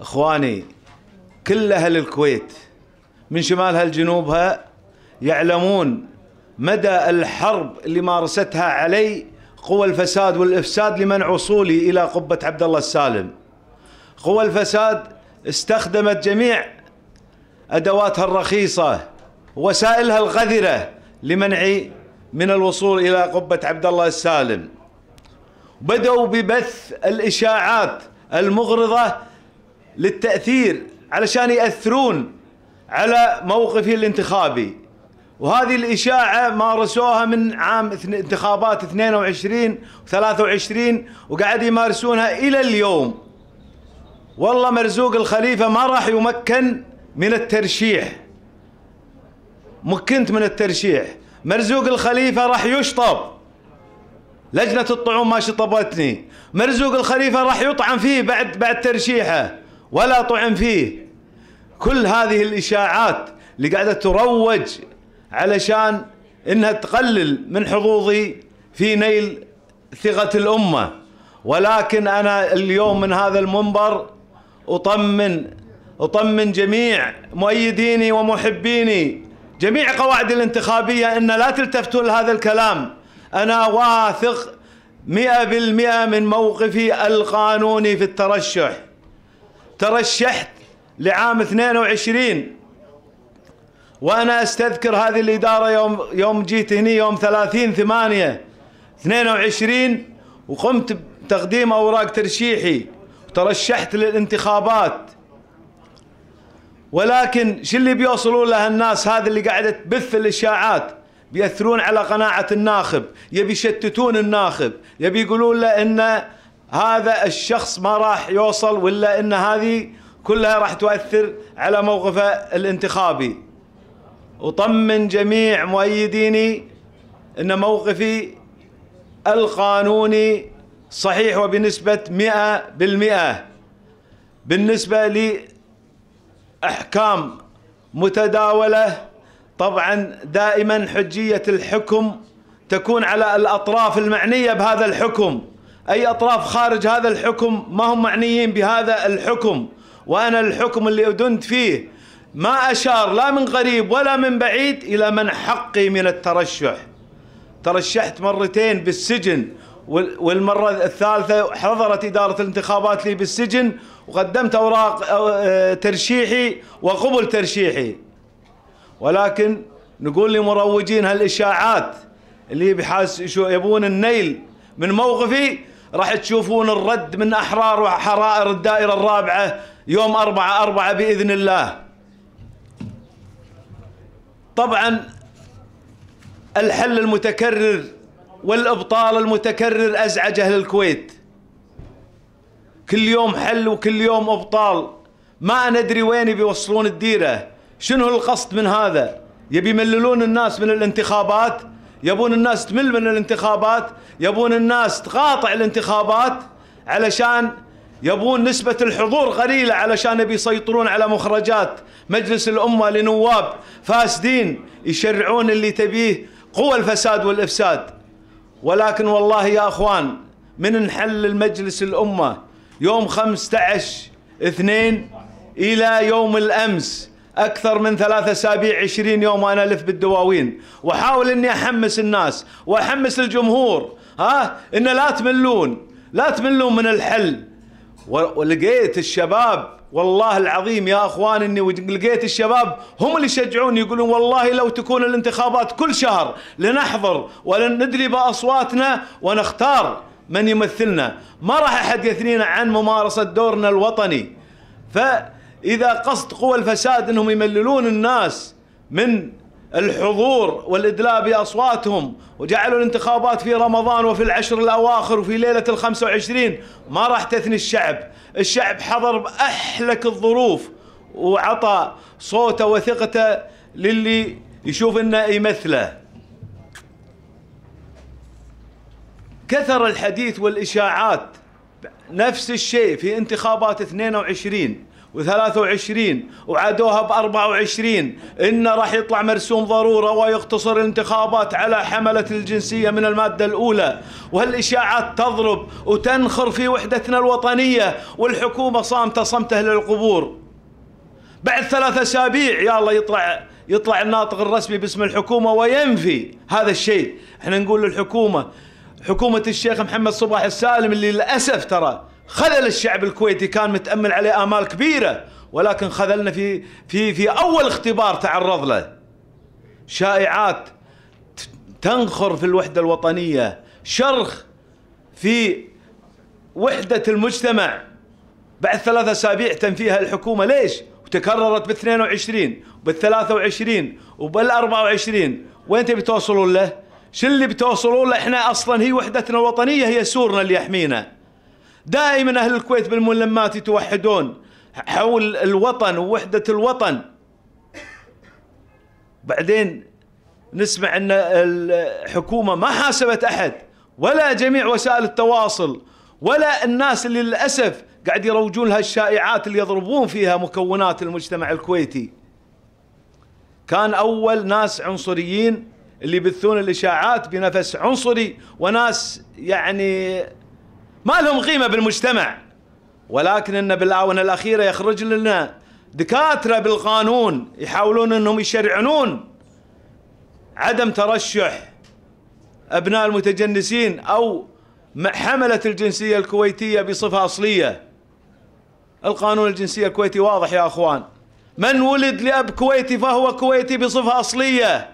اخواني كل اهل الكويت من شمالها لجنوبها يعلمون مدى الحرب اللي مارستها علي قوى الفساد والافساد لمنع وصولي الى قبه عبد الله السالم. قوى الفساد استخدمت جميع ادواتها الرخيصه وسائلها الغذره لمنعي من الوصول الى قبه عبد الله السالم. بدأوا ببث الاشاعات المغرضه للتأثير علشان يأثرون على موقفي الانتخابي وهذه الإشاعة مارسوها من عام انتخابات 22 و 23 وقاعد يمارسونها إلى اليوم والله مرزوق الخليفة ما راح يمكن من الترشيح مكنت من الترشيح مرزوق الخليفة راح يشطب لجنة الطعوم ما شطبتني مرزوق الخليفة راح يطعن فيه بعد بعد ترشيحه ولا طعن فيه كل هذه الإشاعات اللي قاعدة تروج علشان إنها تقلل من حظوظي في نيل ثقة الأمة ولكن أنا اليوم من هذا المنبر أطمن أطمن جميع مؤيديني ومحبيني جميع قواعد الانتخابية أن لا تلتفتوا لهذا الكلام أنا واثق مئة بالمئة من موقفي القانوني في الترشح ترشحت لعام 22 وانا استذكر هذه الاداره يوم يوم جيت هني يوم 30 8 22 وقمت بتقديم اوراق ترشيحي وترشحت للانتخابات ولكن شو اللي بيوصلون له الناس هذه اللي قاعده تبث الاشاعات بيأثرون على قناعه الناخب يبي يشتتون الناخب يبي يقولون له انه هذا الشخص ما راح يوصل ولا ان هذه كلها راح تؤثر على موقفه الانتخابي اطمن جميع مؤيديني ان موقفي القانوني صحيح وبنسبة 100% بالنسبة لأحكام متداولة طبعا دائما حجية الحكم تكون على الأطراف المعنية بهذا الحكم أي أطراف خارج هذا الحكم ما هم معنيين بهذا الحكم وأنا الحكم اللي أدنت فيه ما أشار لا من قريب ولا من بعيد إلى من حقي من الترشح ترشحت مرتين بالسجن والمرة الثالثة حضرت إدارة الانتخابات لي بالسجن وقدمت أوراق آه، ترشيحي وقبل ترشيحي ولكن نقول لمروجين هالإشاعات اللي بحاس يبون النيل من موقفي راح تشوفون الرد من أحرار وحرائر الدائرة الرابعة يوم أربعة أربعة بإذن الله طبعا الحل المتكرر والإبطال المتكرر أزعج أهل الكويت كل يوم حل وكل يوم إبطال ما ندري وين بيوصلون الديرة شنو القصد من هذا يبي يمللون الناس من الانتخابات يبون الناس تمل من الانتخابات يبون الناس تقاطع الانتخابات علشان يبون نسبة الحضور قليلة علشان يبي يسيطرون على مخرجات مجلس الأمة لنواب فاسدين يشرعون اللي تبيه قوى الفساد والإفساد ولكن والله يا أخوان من نحل المجلس الأمة يوم 15 اثنين إلى يوم الأمس أكثر من ثلاثة أسابيع عشرين يوم وأنا ألف بالدواوين وأحاول أني أحمس الناس وأحمس الجمهور ها أن لا تملون لا تملون من الحل ولقيت الشباب والله العظيم يا اخوان اني لقيت الشباب هم اللي يشجعوني يقولون والله لو تكون الانتخابات كل شهر لنحضر ولندري باصواتنا ونختار من يمثلنا ما راح احد يثنينا عن ممارسه دورنا الوطني ف إذا قصد قوى الفساد أنهم يمللون الناس من الحضور والإدلاء بأصواتهم وجعلوا الانتخابات في رمضان وفي العشر الأواخر وفي ليلة الخمسة وعشرين ما راح تثني الشعب الشعب حضر بأحلك الظروف وعطى صوته وثقته للي يشوف انه يمثله كثر الحديث والإشاعات نفس الشيء في انتخابات 22 و23 وعادوها ب24 إنه راح يطلع مرسوم ضرورة ويقتصر الانتخابات على حملة الجنسية من المادة الأولى وهالإشاعات تضرب وتنخر في وحدتنا الوطنية والحكومة صامتة صمته للقبور بعد ثلاث أسابيع يا الله يطلع يطلع الناطق الرسمي باسم الحكومة وينفي هذا الشيء احنا نقول للحكومة حكومة الشيخ محمد صباح السالم اللي للأسف ترى خذل الشعب الكويتي كان متامل عليه امال كبيره ولكن خذلنا في في في اول اختبار تعرض له شائعات تنخر في الوحده الوطنيه شرخ في وحده المجتمع بعد ثلاثة اسابيع تنفيها الحكومه ليش؟ وتكررت بال 22 وبال 23 وبال 24 وين تبي توصلون له؟ شو اللي بتوصلون له؟ احنا اصلا هي وحدتنا الوطنيه هي سورنا اللي يحمينا دائما أهل الكويت بالملمات يتوحدون حول الوطن ووحدة الوطن بعدين نسمع أن الحكومة ما حاسبت أحد ولا جميع وسائل التواصل ولا الناس اللي للأسف قاعد يروجون لها الشائعات اللي يضربون فيها مكونات المجتمع الكويتي كان أول ناس عنصريين اللي يبثون الإشاعات بنفس عنصري وناس يعني ما لهم قيمة بالمجتمع ولكن ان بالاونه الاخيره يخرج لنا دكاتره بالقانون يحاولون انهم يشرعنون عدم ترشح ابناء المتجنسين او حمله الجنسيه الكويتيه بصفه اصليه القانون الجنسيه الكويتي واضح يا اخوان من ولد لاب كويتي فهو كويتي بصفه اصليه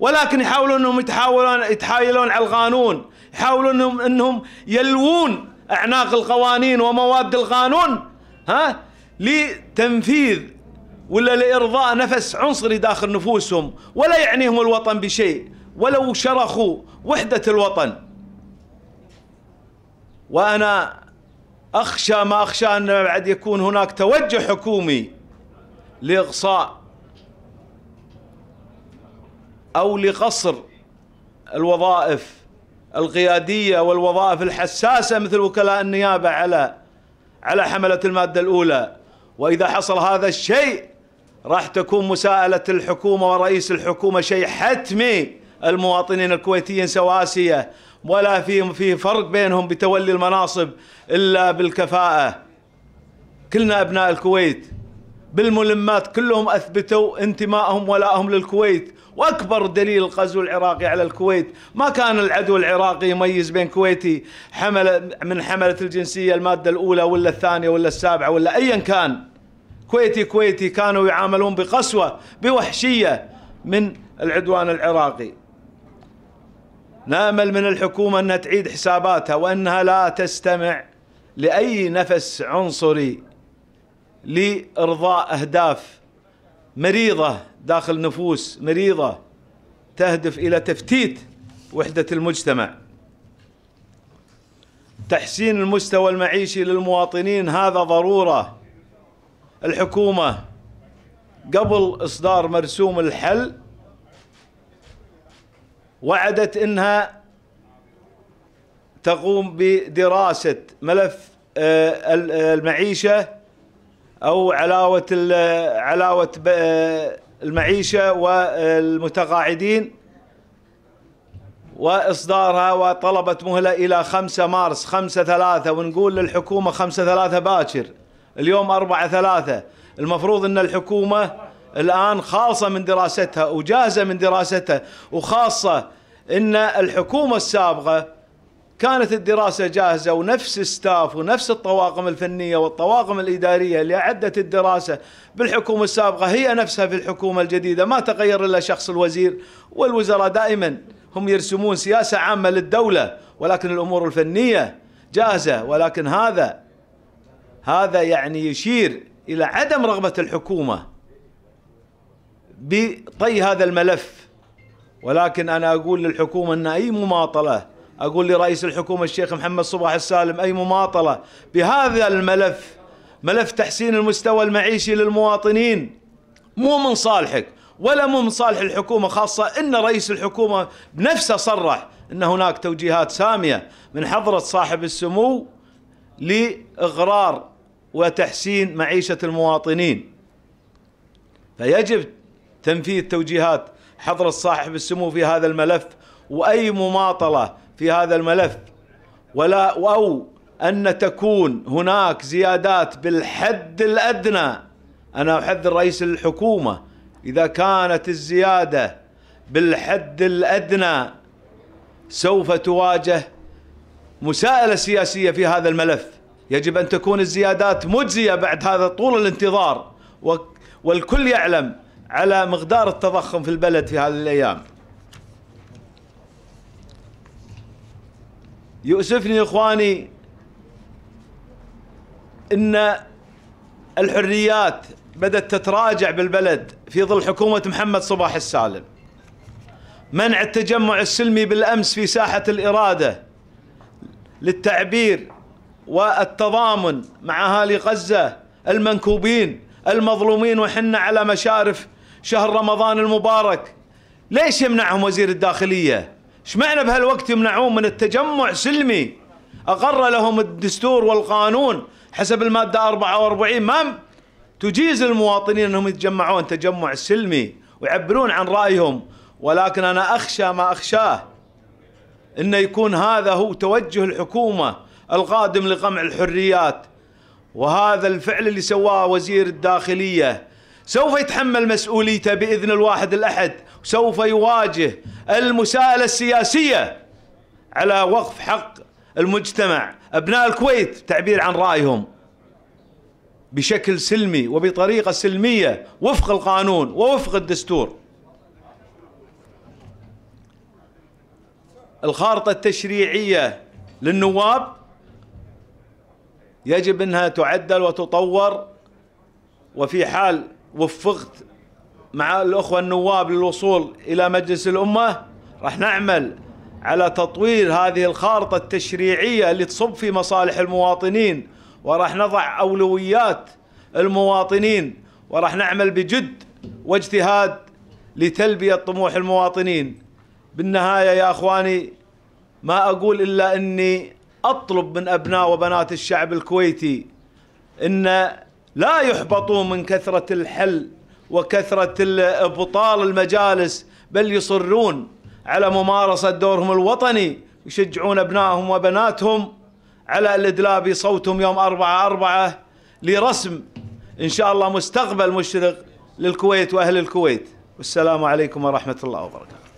ولكن يحاولون انهم يتحاولون يتحايلون على القانون يحاولون انهم انهم يلوون اعناق القوانين ومواد القانون ها لتنفيذ ولا لارضاء نفس عنصري داخل نفوسهم ولا يعنيهم الوطن بشيء ولو شرخوا وحده الوطن وانا اخشى ما اخشى ان بعد يكون هناك توجه حكومي لاقصاء او لقصر الوظائف القيادية والوظائف الحساسة مثل وكلاء النيابة على على حملة المادة الأولى وإذا حصل هذا الشيء راح تكون مساءلة الحكومة ورئيس الحكومة شيء حتمي المواطنين الكويتيين سواسية ولا في في فرق بينهم بتولي المناصب إلا بالكفاءة كلنا أبناء الكويت بالملمات كلهم أثبتوا انتمائهم ولائهم للكويت واكبر دليل الغزو العراقي على الكويت ما كان العدو العراقي يميز بين كويتي حمل من حمله الجنسيه الماده الاولى ولا الثانيه ولا السابعه ولا ايا كان كويتي كويتي كانوا يعاملون بقسوه بوحشيه من العدوان العراقي نامل من الحكومه انها تعيد حساباتها وانها لا تستمع لاي نفس عنصري لارضاء اهداف مريضة داخل نفوس مريضة تهدف إلى تفتيت وحدة المجتمع تحسين المستوى المعيشي للمواطنين هذا ضرورة الحكومة قبل إصدار مرسوم الحل وعدت انها تقوم بدراسه ملف آه، آه، المعيشه او علاوه علاوه المعيشه والمتقاعدين واصدارها وطلبت مهله الى 5 مارس 5 3 ونقول للحكومه 5 3 باكر اليوم 4 3 المفروض ان الحكومه الان خالصه من دراستها وجاهزه من دراستها وخاصه ان الحكومه السابقه كانت الدراسة جاهزة ونفس الستاف ونفس الطواقم الفنية والطواقم الإدارية اللي أعدت الدراسة بالحكومة السابقة هي نفسها في الحكومة الجديدة ما تغير إلا شخص الوزير والوزراء دائما هم يرسمون سياسة عامة للدولة ولكن الأمور الفنية جاهزة ولكن هذا هذا يعني يشير إلى عدم رغبة الحكومة بطي هذا الملف ولكن أنا أقول للحكومة أن أي مماطلة أقول لرئيس الحكومة الشيخ محمد صباح السالم أي مماطلة بهذا الملف ملف تحسين المستوى المعيشي للمواطنين مو من صالحك ولا مو من صالح الحكومة خاصة أن رئيس الحكومة بنفسه صرح أن هناك توجيهات سامية من حضرة صاحب السمو لإغرار وتحسين معيشة المواطنين فيجب تنفيذ توجيهات حضرة صاحب السمو في هذا الملف وأي مماطلة في هذا الملف ولا أو أن تكون هناك زيادات بالحد الأدنى أنا أحذر رئيس الحكومة إذا كانت الزيادة بالحد الأدنى سوف تواجه مساءلة سياسية في هذا الملف يجب أن تكون الزيادات مجزية بعد هذا طول الانتظار والكل يعلم على مقدار التضخم في البلد في هذه الأيام يؤسفني إخواني أن الحريات بدأت تتراجع بالبلد في ظل حكومة محمد صباح السالم منع التجمع السلمي بالأمس في ساحة الإرادة للتعبير والتضامن مع أهالي غزة المنكوبين المظلومين وحنا على مشارف شهر رمضان المبارك ليش يمنعهم وزير الداخليه اشمعنى بهالوقت يمنعون من التجمع سلمي أقر لهم الدستور والقانون حسب المادة 44 ما تجيز المواطنين أنهم يتجمعون تجمع سلمي ويعبرون عن رأيهم ولكن أنا أخشى ما أخشاه أن يكون هذا هو توجه الحكومة القادم لقمع الحريات وهذا الفعل اللي سواه وزير الداخلية سوف يتحمل مسؤوليته باذن الواحد الاحد وسوف يواجه المساءله السياسيه على وقف حق المجتمع ابناء الكويت تعبير عن رايهم بشكل سلمي وبطريقه سلميه وفق القانون ووفق الدستور. الخارطه التشريعيه للنواب يجب انها تعدل وتطور وفي حال وفقت مع الأخوة النواب للوصول إلى مجلس الأمة راح نعمل على تطوير هذه الخارطة التشريعية اللي تصب في مصالح المواطنين وراح نضع أولويات المواطنين وراح نعمل بجد واجتهاد لتلبية طموح المواطنين بالنهاية يا أخواني ما أقول إلا أني أطلب من أبناء وبنات الشعب الكويتي أن لا يحبطوا من كثرة الحل وكثرة إبطال المجالس بل يصرون على ممارسة دورهم الوطني يشجعون أبنائهم وبناتهم على الإدلاء بصوتهم يوم أربعة أربعة لرسم إن شاء الله مستقبل مشرق للكويت وأهل الكويت والسلام عليكم ورحمة الله وبركاته